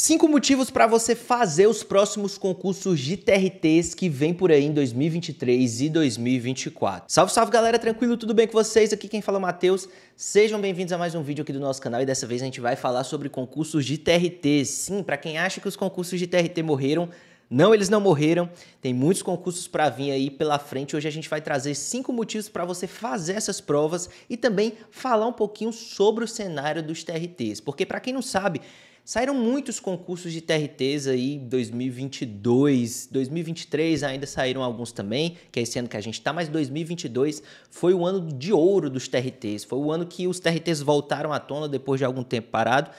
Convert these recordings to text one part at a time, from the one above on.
Cinco motivos para você fazer os próximos concursos de TRTs que vem por aí em 2023 e 2024. Salve, salve galera, tranquilo? Tudo bem com vocês? Aqui quem fala é o Matheus. Sejam bem-vindos a mais um vídeo aqui do nosso canal e dessa vez a gente vai falar sobre concursos de TRT. Sim, para quem acha que os concursos de TRT morreram, não, eles não morreram. Tem muitos concursos para vir aí pela frente. Hoje a gente vai trazer cinco motivos para você fazer essas provas e também falar um pouquinho sobre o cenário dos TRTs. Porque para quem não sabe, saíram muitos concursos de TRTs aí 2022, 2023 ainda saíram alguns também, que é esse ano que a gente está, mas 2022 foi o ano de ouro dos TRTs. Foi o ano que os TRTs voltaram à tona depois de algum tempo parado.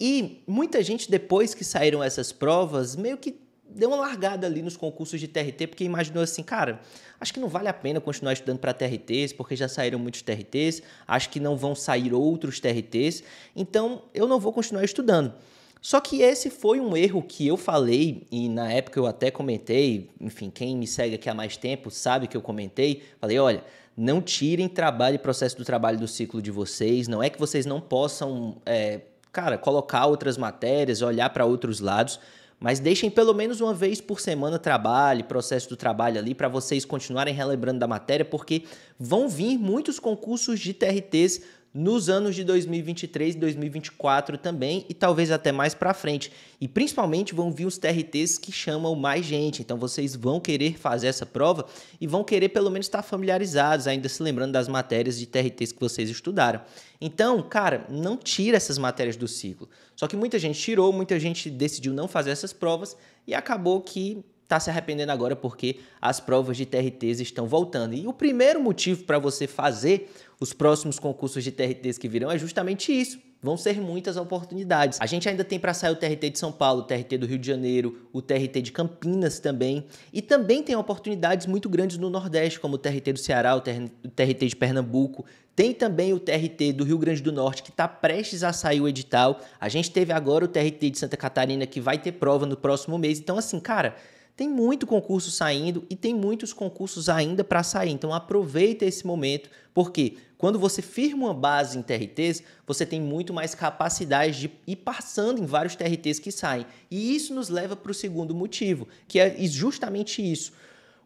E muita gente, depois que saíram essas provas, meio que deu uma largada ali nos concursos de TRT, porque imaginou assim, cara, acho que não vale a pena continuar estudando para TRTs, porque já saíram muitos TRTs, acho que não vão sair outros TRTs, então eu não vou continuar estudando. Só que esse foi um erro que eu falei, e na época eu até comentei, enfim, quem me segue aqui há mais tempo sabe que eu comentei, falei, olha, não tirem trabalho e processo do trabalho do ciclo de vocês, não é que vocês não possam, é, cara, colocar outras matérias, olhar para outros lados, mas deixem pelo menos uma vez por semana trabalho, processo do trabalho ali, para vocês continuarem relembrando da matéria, porque vão vir muitos concursos de TRTs nos anos de 2023 e 2024 também e talvez até mais para frente. E principalmente vão vir os TRTs que chamam mais gente. Então vocês vão querer fazer essa prova e vão querer pelo menos estar familiarizados, ainda se lembrando das matérias de TRTs que vocês estudaram. Então, cara, não tira essas matérias do ciclo. Só que muita gente tirou, muita gente decidiu não fazer essas provas e acabou que está se arrependendo agora porque as provas de TRTs estão voltando. E o primeiro motivo para você fazer os próximos concursos de TRTs que virão é justamente isso. Vão ser muitas oportunidades. A gente ainda tem para sair o TRT de São Paulo, o TRT do Rio de Janeiro, o TRT de Campinas também. E também tem oportunidades muito grandes no Nordeste, como o TRT do Ceará, o TRT de Pernambuco. Tem também o TRT do Rio Grande do Norte, que está prestes a sair o edital. A gente teve agora o TRT de Santa Catarina, que vai ter prova no próximo mês. Então, assim, cara, tem muito concurso saindo e tem muitos concursos ainda para sair. Então aproveita esse momento, porque quando você firma uma base em TRTs, você tem muito mais capacidade de ir passando em vários TRTs que saem. E isso nos leva para o segundo motivo, que é justamente isso.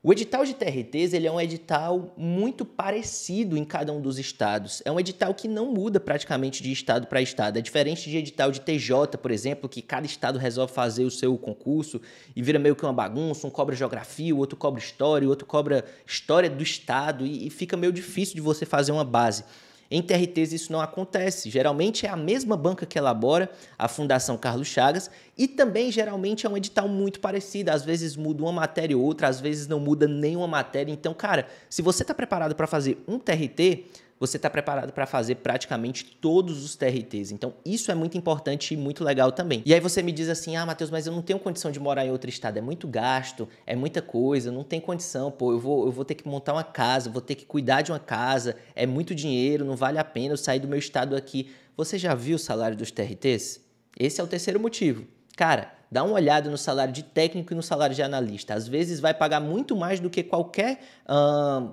O edital de TRTs ele é um edital muito parecido em cada um dos estados. É um edital que não muda praticamente de estado para estado. É diferente de edital de TJ, por exemplo, que cada estado resolve fazer o seu concurso e vira meio que uma bagunça. Um cobra geografia, o outro cobra história, o outro cobra história do estado e, e fica meio difícil de você fazer uma base. Em TRTs isso não acontece. Geralmente é a mesma banca que elabora a Fundação Carlos Chagas e também geralmente é um edital muito parecido. Às vezes muda uma matéria ou outra, às vezes não muda nenhuma matéria. Então, cara, se você está preparado para fazer um TRT, você está preparado para fazer praticamente todos os TRTs. Então, isso é muito importante e muito legal também. E aí você me diz assim: ah, Matheus, mas eu não tenho condição de morar em outro estado, é muito gasto, é muita coisa, não tem condição, pô, eu vou, eu vou ter que montar uma casa, vou ter que cuidar de uma casa, é muito dinheiro, não vale a pena eu sair do meu estado aqui. Você já viu o salário dos TRTs? Esse é o terceiro motivo. Cara, dá uma olhada no salário de técnico e no salário de analista. Às vezes vai pagar muito mais do que qualquer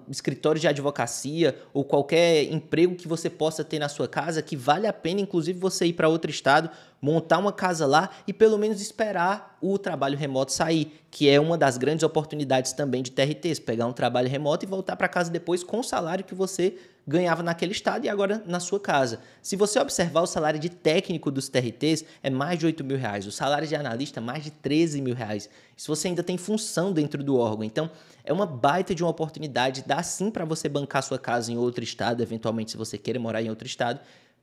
escritório de advocacia ou qualquer emprego que você possa ter na sua casa, que vale a pena, inclusive, você ir para outro estado, montar uma casa lá e pelo menos esperar o trabalho remoto sair, que é uma das grandes oportunidades também de TRTs, pegar um trabalho remoto e voltar para casa depois com o salário que você ganhava naquele estado e agora na sua casa. Se você observar o salário de técnico dos TRTs é mais de 8 mil reais, o salário de analista mais de 13 mil reais. Se você ainda tem função dentro do órgão, então é uma baita de uma oportunidade, dá sim para você bancar sua casa em outro estado, eventualmente se você queira morar em outro estado,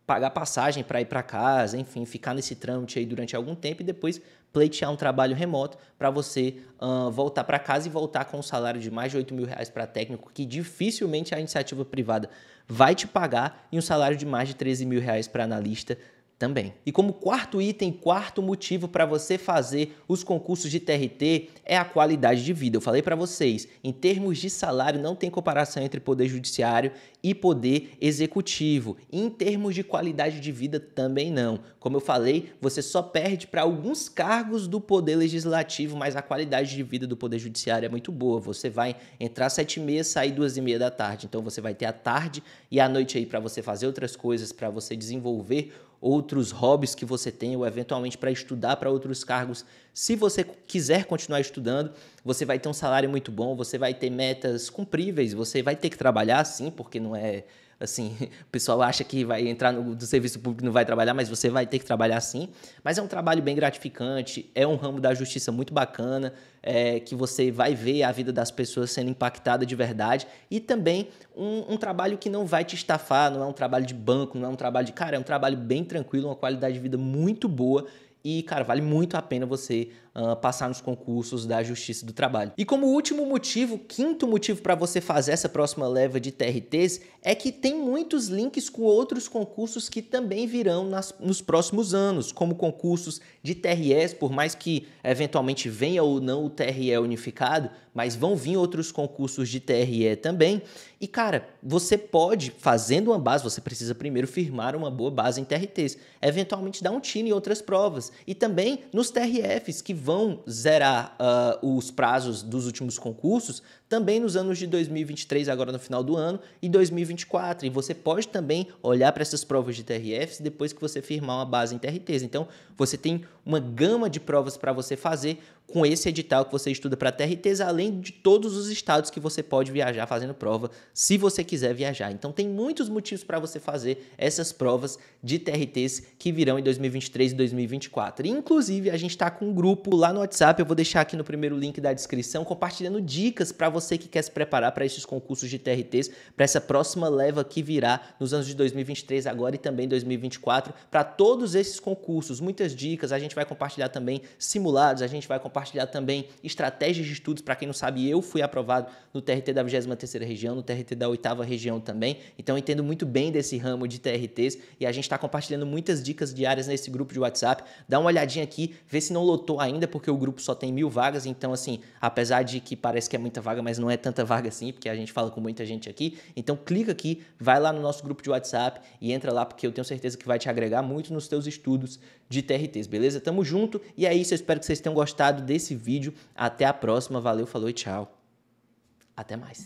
pagar passagem para ir para casa, enfim, ficar nesse trâmite aí durante algum tempo e depois pleitear um trabalho remoto para você uh, voltar para casa e voltar com um salário de mais de 8 mil reais para técnico, que dificilmente a iniciativa privada vai te pagar, e um salário de mais de 13 mil reais para analista também. E como quarto item, quarto motivo para você fazer os concursos de TRT é a qualidade de vida. Eu falei para vocês, em termos de salário não tem comparação entre poder judiciário e poder executivo. E em termos de qualidade de vida também não. Como eu falei, você só perde para alguns cargos do poder legislativo, mas a qualidade de vida do poder judiciário é muito boa. Você vai entrar às sete h meia, sair duas e meia da tarde. Então você vai ter a tarde e a noite aí para você fazer outras coisas, para você desenvolver outros hobbies que você tem ou eventualmente para estudar para outros cargos. Se você quiser continuar estudando, você vai ter um salário muito bom, você vai ter metas cumpríveis, você vai ter que trabalhar sim, porque não é Assim, o pessoal acha que vai entrar no do serviço público não vai trabalhar, mas você vai ter que trabalhar sim. Mas é um trabalho bem gratificante, é um ramo da justiça muito bacana, é, que você vai ver a vida das pessoas sendo impactada de verdade. E também um, um trabalho que não vai te estafar, não é um trabalho de banco, não é um trabalho de. Cara, é um trabalho bem tranquilo, uma qualidade de vida muito boa. E, cara, vale muito a pena você uh, passar nos concursos da Justiça do Trabalho. E como último motivo, quinto motivo para você fazer essa próxima leva de TRTs é que tem muitos links com outros concursos que também virão nas, nos próximos anos, como concursos de TREs, por mais que eventualmente venha ou não o TRE unificado, mas vão vir outros concursos de TRE também. E cara, você pode, fazendo uma base, você precisa primeiro firmar uma boa base em TRTs, eventualmente dar um tiro em outras provas e também nos TRFs que vão zerar uh, os prazos dos últimos concursos também nos anos de 2023, agora no final do ano, e 2024. E você pode também olhar para essas provas de TRFs depois que você firmar uma base em TRTs. Então, você tem uma gama de provas para você fazer com esse edital que você estuda para TRTs, além de todos os estados que você pode viajar fazendo prova, se você quiser viajar. Então, tem muitos motivos para você fazer essas provas de TRTs que virão em 2023 e 2024. E, inclusive, a gente está com um grupo lá no WhatsApp, eu vou deixar aqui no primeiro link da descrição, compartilhando dicas para você que quer se preparar para esses concursos de TRTs, para essa próxima leva que virá nos anos de 2023 agora e também 2024, para todos esses concursos, muitas dicas, a gente vai compartilhar também simulados, a gente vai compartilhar também estratégias de estudos, para quem não sabe, eu fui aprovado no TRT da 23ª região, no TRT da 8ª região também, então entendo muito bem desse ramo de TRTs e a gente está compartilhando muitas dicas diárias nesse grupo de WhatsApp, dá uma olhadinha aqui, vê se não lotou ainda, porque o grupo só tem mil vagas, então assim, apesar de que parece que é muita vaga, mas não é tanta vaga assim, porque a gente fala com muita gente aqui. Então clica aqui, vai lá no nosso grupo de WhatsApp e entra lá, porque eu tenho certeza que vai te agregar muito nos teus estudos de TRTs, beleza? Tamo junto e é isso. Eu espero que vocês tenham gostado desse vídeo. Até a próxima. Valeu, falou e tchau. Até mais.